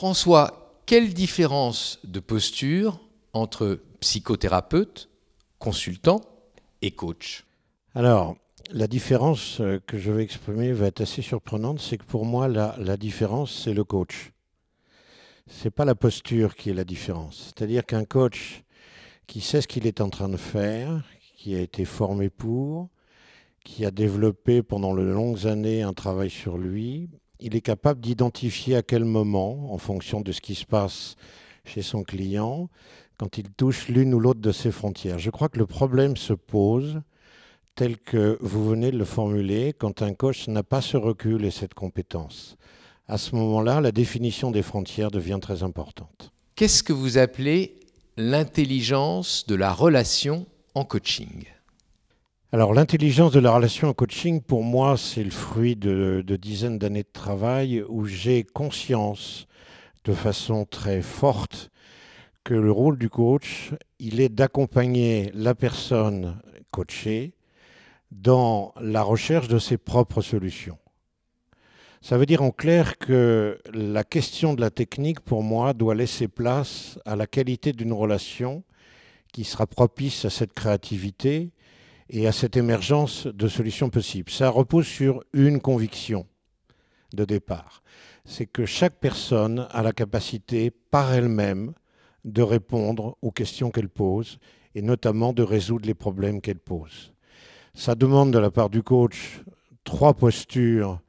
François, quelle différence de posture entre psychothérapeute, consultant et coach Alors, la différence euh, que je vais exprimer va être assez surprenante, c'est que pour moi, la, différence, c'est le coach. Ce n'est pas la posture qui est la différence. C'est-à-dire qu'un coach qui sait ce qu'il est en train de faire, qui a été formé pour, qui a développé pendant de longues années un travail sur lui, il est capable d'identifier à quel moment, en fonction de ce qui se passe chez son client, quand il touche l'une ou l'autre de ses frontières. Je crois que le problème se pose tel que vous venez de le formuler quand un coach n'a pas ce recul et cette compétence. À ce moment-là, la définition des frontières devient très importante. Qu'est-ce que vous appelez l'intelligence de la relation en coaching alors l'intelligence de la relation en coaching, pour moi, c'est le fruit de, de dizaines d'années de travail où j'ai conscience de façon très forte que le rôle du coach, il est d'accompagner la personne coachée dans la recherche de ses propres solutions. Ça veut dire en clair que la question de la technique, pour moi, doit laisser place à la qualité d'une relation qui sera propice à cette créativité, et à cette émergence de solutions possibles. Ça repose sur une conviction de départ, c'est que chaque personne a la capacité par elle-même de répondre aux questions qu'elle pose et notamment de résoudre les problèmes qu'elle pose. Ça demande de la part du coach trois postures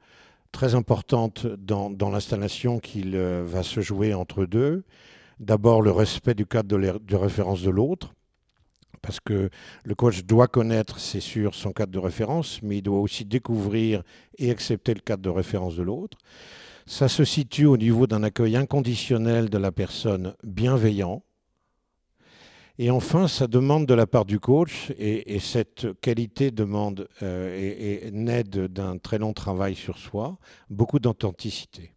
très importantes dans, l'installation qu'il euh, va se jouer entre deux. D'abord le respect du cadre de, de référence de l'autre, parce que le coach doit connaître, c'est sûr, son cadre de référence, mais il doit aussi découvrir et accepter le cadre de référence de l'autre. Ça se situe au niveau d'un accueil inconditionnel de la personne bienveillant. Et enfin, ça demande de la part du coach, et, cette qualité demande euh, et, et d'un très long travail sur soi, beaucoup d'authenticité.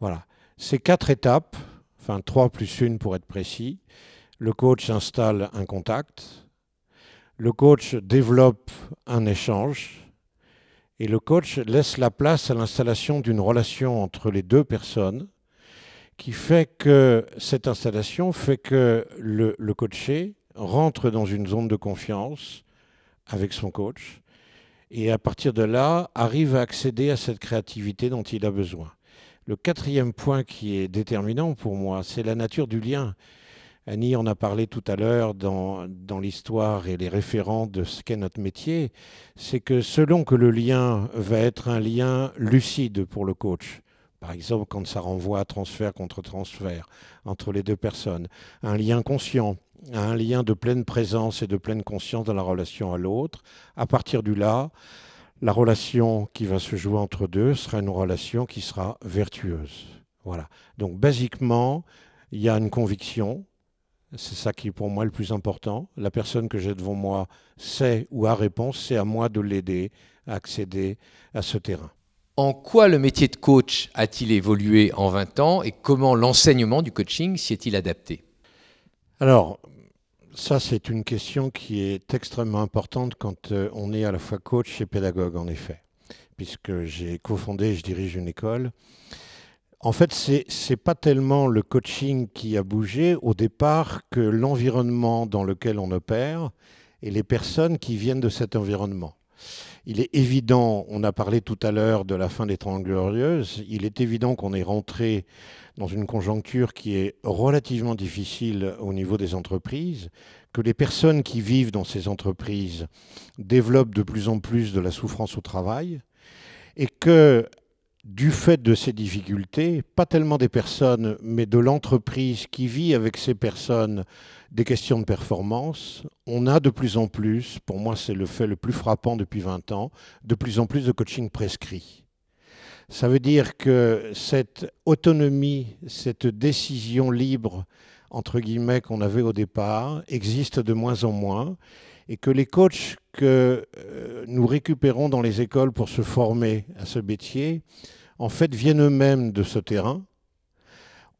Voilà. Ces quatre étapes, enfin trois plus une pour être précis, le coach installe un contact, le coach développe un échange et le coach laisse la place à l'installation d'une relation entre les deux personnes qui fait que cette installation fait que le, coaché rentre dans une zone de confiance avec son coach et à partir de là arrive à accéder à cette créativité dont il a besoin. Le quatrième point qui est déterminant pour moi, c'est la nature du lien. Annie en a parlé tout à l'heure dans, dans l'histoire et les référents de ce qu'est notre métier, c'est que selon que le lien va être un lien lucide pour le coach, par exemple quand ça renvoie à transfert contre transfert entre les deux personnes, un lien conscient, un lien de pleine présence et de pleine conscience dans la relation à l'autre, à partir du là, la relation qui va se jouer entre deux sera une relation qui sera vertueuse. Voilà. Donc, basiquement, il y a une conviction, c'est ça qui est pour moi le plus important. La personne que j'ai devant moi sait ou a réponse, c'est à moi de l'aider à accéder à ce terrain. En quoi le métier de coach a-t-il évolué en 20 ans et comment l'enseignement du coaching s'y est-il adapté Alors, ça c'est une question qui est extrêmement importante quand euh, on est à la fois coach et pédagogue en effet, puisque j'ai cofondé je dirige une école. En fait, ce n'est pas tellement le coaching qui a bougé au départ que l'environnement dans lequel on opère et les personnes qui viennent de cet environnement. Il est évident, on a parlé tout à l'heure de la fin des Trente Glorieuses, il est évident qu'on est rentré dans une conjoncture qui est relativement difficile au niveau des entreprises, que les personnes qui vivent dans ces entreprises développent de plus en plus de la souffrance au travail et que du fait de ces difficultés, pas tellement des personnes, mais de l'entreprise qui vit avec ces personnes des questions de performance, on a de plus en plus, pour moi c'est le fait le plus frappant depuis 20 ans, de plus en plus de coaching prescrit. Ça veut dire que cette autonomie, cette décision libre, entre guillemets, qu'on avait au départ, existe de moins en moins et que les coachs que euh, nous récupérons dans les écoles pour se former à ce métier, en fait, viennent eux-mêmes de ce terrain,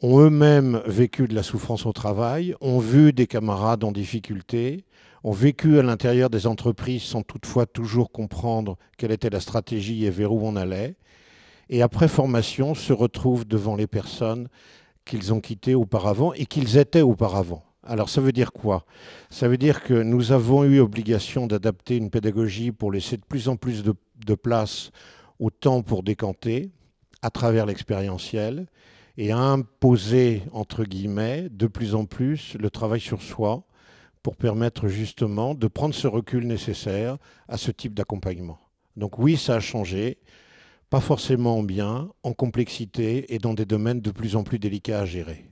ont eux-mêmes vécu de la souffrance au travail, ont vu des camarades en difficulté, ont vécu à l'intérieur des entreprises sans toutefois toujours comprendre quelle était la stratégie et vers où on allait, et après formation se retrouvent devant les personnes qu'ils ont quittées auparavant et qu'ils étaient auparavant. Alors ça veut dire quoi Ça veut dire que nous avons eu obligation d'adapter une pédagogie pour laisser de plus en plus de, place au temps pour décanter à travers l'expérientiel et à imposer, entre guillemets, de plus en plus le travail sur soi pour permettre justement de prendre ce recul nécessaire à ce type d'accompagnement. Donc oui, ça a changé, pas forcément en bien, en complexité et dans des domaines de plus en plus délicats à gérer.